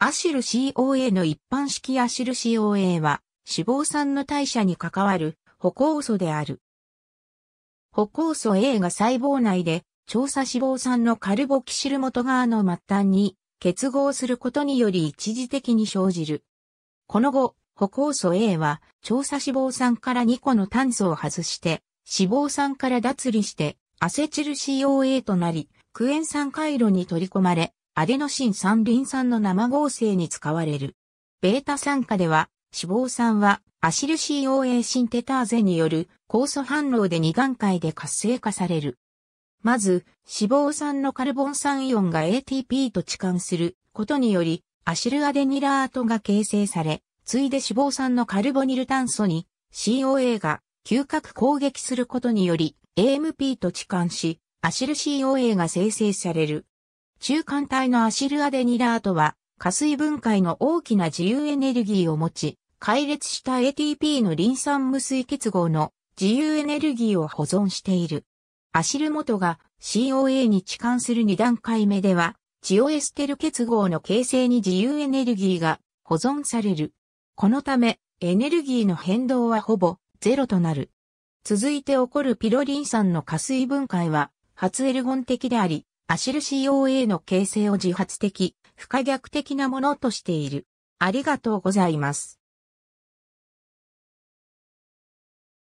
アシル COA の一般式アシル COA は脂肪酸の代謝に関わる歩行素である。歩行素 A が細胞内で調査脂肪酸のカルボキシル元側の末端に結合することにより一時的に生じる。この後、歩行素 A は調査脂肪酸から2個の炭素を外して脂肪酸から脱離してアセチル COA となりクエン酸回路に取り込まれアデノシン三リン酸の生合成に使われる。ベータ酸化では、脂肪酸はアシル COA シンテターゼによる酵素反応で二段階で活性化される。まず、脂肪酸のカルボン酸イオンが ATP と置換することにより、アシルアデニラートが形成され、ついで脂肪酸のカルボニル炭素に COA が嗅覚攻撃することにより AMP と置換し、アシル COA が生成される。中間体のアシルアデニラートは、加水分解の大きな自由エネルギーを持ち、解列した ATP のリン酸無水結合の自由エネルギーを保存している。アシル元が COA に置換する2段階目では、チオエステル結合の形成に自由エネルギーが保存される。このため、エネルギーの変動はほぼゼロとなる。続いて起こるピロリン酸の加水分解は、発エルゴン的であり、アシル COA の形成を自発的、不可逆的なものとしている。ありがとうございます。